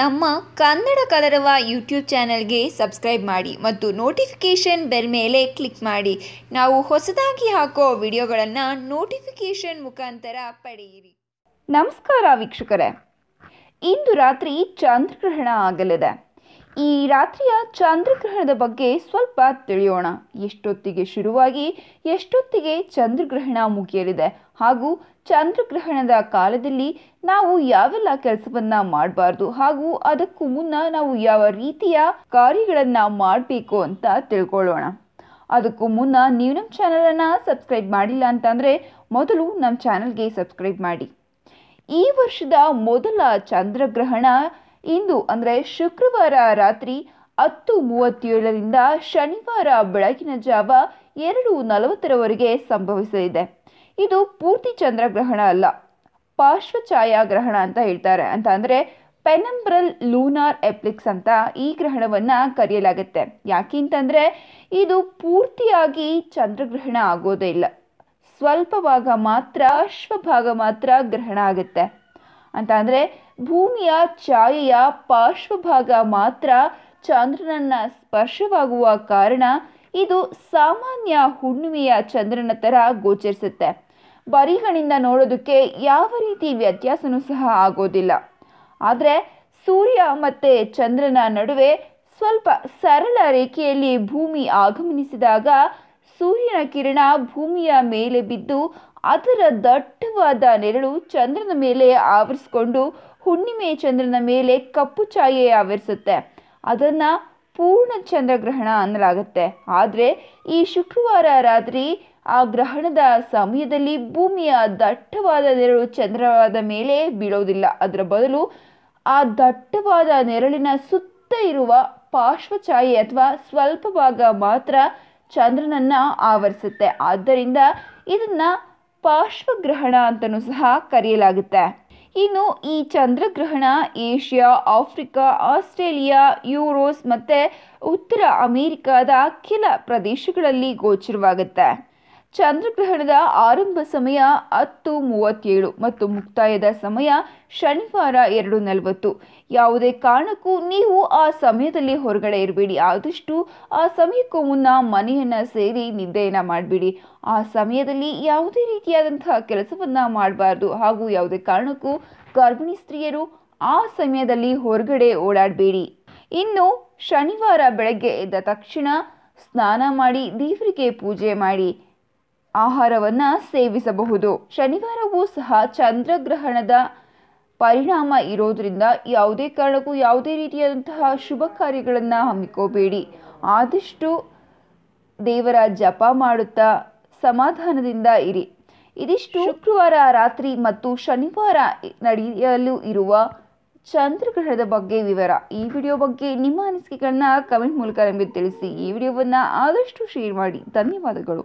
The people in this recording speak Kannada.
ನಮ್ಮ ಕನ್ನಡ ಕಲರವ ಯೂಟ್ಯೂಬ್ ಚಾನಲ್ಗೆ ಸಬ್ಸ್ಕ್ರೈಬ್ ಮಾಡಿ ಮತ್ತು ನೋಟಿಫಿಕೇಷನ್ ಬೆಲ್ ಮೇಲೆ ಕ್ಲಿಕ್ ಮಾಡಿ ನಾವು ಹೊಸದಾಗಿ ಹಾಕೋ ವಿಡಿಯೋಗಳನ್ನು ನೋಟಿಫಿಕೇಷನ್ ಮುಖಾಂತರ ಪಡೆಯಿರಿ ನಮಸ್ಕಾರ ವೀಕ್ಷಕರೇ ಇಂದು ರಾತ್ರಿ ಚಂದ್ರಗ್ರಹಣ ಆಗಲಿದೆ ಈ ರಾತ್ರಿಯ ಚಂದ್ರಗ್ರಹಣದ ಬಗ್ಗೆ ಸ್ವಲ್ಪ ತಿಳಿಯೋಣ ಎಷ್ಟೊತ್ತಿಗೆ ಶುರುವಾಗಿ ಎಷ್ಟೊತ್ತಿಗೆ ಚಂದ್ರಗ್ರಹಣ ಮುಗಿಯಲಿದೆ ಹಾಗೂ ಚಂದ್ರಗ್ರಹಣದ ಕಾಲದಲ್ಲಿ ನಾವು ಯಾವೆಲ್ಲ ಕೆಲಸವನ್ನ ಮಾಡಬಾರ್ದು ಹಾಗೂ ಅದಕ್ಕೂ ಮುನ್ನ ನಾವು ಯಾವ ರೀತಿಯ ಕಾರ್ಯಗಳನ್ನು ಮಾಡಬೇಕು ಅಂತ ತಿಳ್ಕೊಳ್ಳೋಣ ಅದಕ್ಕೂ ಮುನ್ನ ನೀವು ನಮ್ಮ ಚಾನಲನ್ನು ಸಬ್ಸ್ಕ್ರೈಬ್ ಮಾಡಿಲ್ಲ ಅಂತಂದರೆ ಮೊದಲು ನಮ್ಮ ಚಾನಲ್ಗೆ ಸಬ್ಸ್ಕ್ರೈಬ್ ಮಾಡಿ ಈ ವರ್ಷದ ಮೊದಲ ಚಂದ್ರಗ್ರಹಣ ಇಂದು ಅಂದರೆ ಶುಕ್ರವಾರ ರಾತ್ರಿ ಹತ್ತು ಮೂವತ್ತೇಳರಿಂದ ಶನಿವಾರ ಬೆಳಗಿನ ಜಾವ ಎರಡು ನಲವತ್ತರವರೆಗೆ ಸಂಭವಿಸಲಿದೆ ಇದು ಪೂರ್ತಿ ಚಂದ್ರಗ್ರಹಣ ಅಲ್ಲ ಪಾರ್ಶ್ವ ಛಾಯಾಗ್ರಹಣ ಅಂತ ಹೇಳ್ತಾರೆ ಅಂತ ಅಂದರೆ ಪೆನಂಬ್ರಲ್ ಲೂನಾರ್ ಎಪ್ಲಿಕ್ಸ್ ಅಂತ ಈ ಗ್ರಹಣವನ್ನು ಕರೆಯಲಾಗುತ್ತೆ ಯಾಕೆಂತಂದ್ರೆ ಇದು ಪೂರ್ತಿಯಾಗಿ ಚಂದ್ರಗ್ರಹಣ ಆಗೋದೇ ಇಲ್ಲ ಸ್ವಲ್ಪ ಭಾಗ ಮಾತ್ರ ಅಶ್ವಭಾಗ ಮಾತ್ರ ಗ್ರಹಣ ಆಗುತ್ತೆ ಅಂತ ಅಂದರೆ ಭೂಮಿಯ ಛಾಯೆಯ ಪಾರ್ಶ್ವಭಾಗ ಮಾತ್ರ ಚಂದ್ರನನ್ನ ಸ್ಪರ್ಶವಾಗುವ ಕಾರಣ ಇದು ಸಾಮಾನ್ಯ ಹುಣ್ಣಿಮೆಯ ಚಂದ್ರನ ಥರ ಗೋಚರಿಸುತ್ತೆ ಬರಿಗಳಿಂದ ನೋಡೋದಕ್ಕೆ ಯಾವ ರೀತಿ ವ್ಯತ್ಯಾಸನೂ ಸಹ ಆಗೋದಿಲ್ಲ ಆದರೆ ಸೂರ್ಯ ಮತ್ತು ಚಂದ್ರನ ನಡುವೆ ಸ್ವಲ್ಪ ಸರಳ ರೇಖೆಯಲ್ಲಿ ಭೂಮಿ ಆಗಮನಿಸಿದಾಗ ಸೂರ್ಯನ ಕಿರಣ ಭೂಮಿಯ ಮೇಲೆ ಬಿದ್ದು ಅದರ ದಟ್ಟವಾದ ನೆರಳು ಚಂದ್ರನ ಮೇಲೆ ಆವರಿಸಿಕೊಂಡು ಹುಣ್ಣಿಮೆ ಚಂದ್ರನ ಮೇಲೆ ಕಪ್ಪು ಛಾಯೆ ಆವರಿಸುತ್ತೆ ಅದನ್ನು ಪೂರ್ಣ ಚಂದ್ರಗ್ರಹಣ ಅನ್ನಲಾಗುತ್ತೆ ಆದರೆ ಈ ಶುಕ್ರವಾರ ರಾತ್ರಿ ಆ ಗ್ರಹಣದ ಸಮಯದಲ್ಲಿ ಭೂಮಿಯ ದಟ್ಟವಾದ ನೆರಳು ಚಂದ್ರವಾದ ಮೇಲೆ ಬೀಳೋದಿಲ್ಲ ಅದರ ಬದಲು ಆ ದಟ್ಟವಾದ ನೆರಳಿನ ಸುತ್ತ ಇರುವ ಛಾಯೆ ಅಥವಾ ಸ್ವಲ್ಪ ಭಾಗ ಮಾತ್ರ ಚಂದ್ರನನ್ನು ಆವರಿಸುತ್ತೆ ಆದ್ದರಿಂದ ಇದನ್ನು ಪಾರ್ಶ್ವಗ್ರಹಣ ಅಂತಲೂ ಸಹ ಕರೆಯಲಾಗುತ್ತೆ ಇನ್ನು ಈ ಚಂದ್ರಗ್ರಹಣ ಏಷ್ಯಾ ಆಫ್ರಿಕಾ ಆಸ್ಟ್ರೇಲಿಯಾ ಯುರೋಸ್ ಮತ್ತು ಉತ್ತರ ಅಮೇರಿಕಾದ ಕೆಲ ಪ್ರದೇಶಗಳಲ್ಲಿ ಗೋಚರವಾಗುತ್ತೆ ಚಂದ್ರಗ್ರಹಣದ ಆರಂಭ ಸಮಯ ಹತ್ತು ಮೂವತ್ತೇಳು ಮತ್ತು ಮುಕ್ತಾಯದ ಸಮಯ ಶನಿವಾರ ಎರಡು ನಲವತ್ತು ಯಾವುದೇ ಕಾರಣಕ್ಕೂ ನೀವು ಆ ಸಮಯದಲ್ಲಿ ಹೊರಗಡೆ ಇರಬೇಡಿ ಆದಷ್ಟು ಆ ಸಮಯಕ್ಕೂ ಮುನ್ನ ಮನೆಯನ್ನು ಸೇರಿ ನಿದ್ದೆಯನ್ನು ಮಾಡಬೇಡಿ ಆ ಸಮಯದಲ್ಲಿ ಯಾವುದೇ ರೀತಿಯಾದಂತಹ ಕೆಲಸವನ್ನು ಮಾಡಬಾರ್ದು ಹಾಗೂ ಯಾವುದೇ ಕಾರಣಕ್ಕೂ ಗರ್ಭಿಣಿ ಸ್ತ್ರೀಯರು ಆ ಸಮಯದಲ್ಲಿ ಹೊರಗಡೆ ಓಡಾಡಬೇಡಿ ಇನ್ನು ಶನಿವಾರ ಬೆಳಗ್ಗೆ ಎದ್ದ ತಕ್ಷಣ ಸ್ನಾನ ಮಾಡಿ ದೇವರಿಗೆ ಪೂಜೆ ಮಾಡಿ ಆಹಾರವನ್ನು ಸೇವಿಸಬಹುದು ಶನಿವಾರವೂ ಸಹ ಚಂದ್ರಗ್ರಹಣದ ಪರಿಣಾಮ ಇರೋದ್ರಿಂದ ಯಾವುದೇ ಕಾರಣಕ್ಕೂ ಯಾವುದೇ ರೀತಿಯಾದಂತಹ ಶುಭ ಕಾರ್ಯಗಳನ್ನು ಹಮ್ಮಿಕೋಬೇಡಿ ಆದಷ್ಟು ದೇವರ ಜಪ ಮಾಡುತ್ತಾ ಸಮಾಧಾನದಿಂದ ಇರಿ ಇದಿಷ್ಟು ಶುಕ್ರವಾರ ರಾತ್ರಿ ಮತ್ತು ಶನಿವಾರ ನಡೆಯಲು ಇರುವ ಚಂದ್ರಗ್ರಹಣದ ಬಗ್ಗೆ ವಿವರ ಈ ವಿಡಿಯೋ ಬಗ್ಗೆ ನಿಮ್ಮ ಅನಿಸಿಕೆಗಳನ್ನ ಕಮೆಂಟ್ ಮೂಲಕ ನಮಗೆ ತಿಳಿಸಿ ಈ ವಿಡಿಯೋವನ್ನು ಆದಷ್ಟು ಶೇರ್ ಮಾಡಿ ಧನ್ಯವಾದಗಳು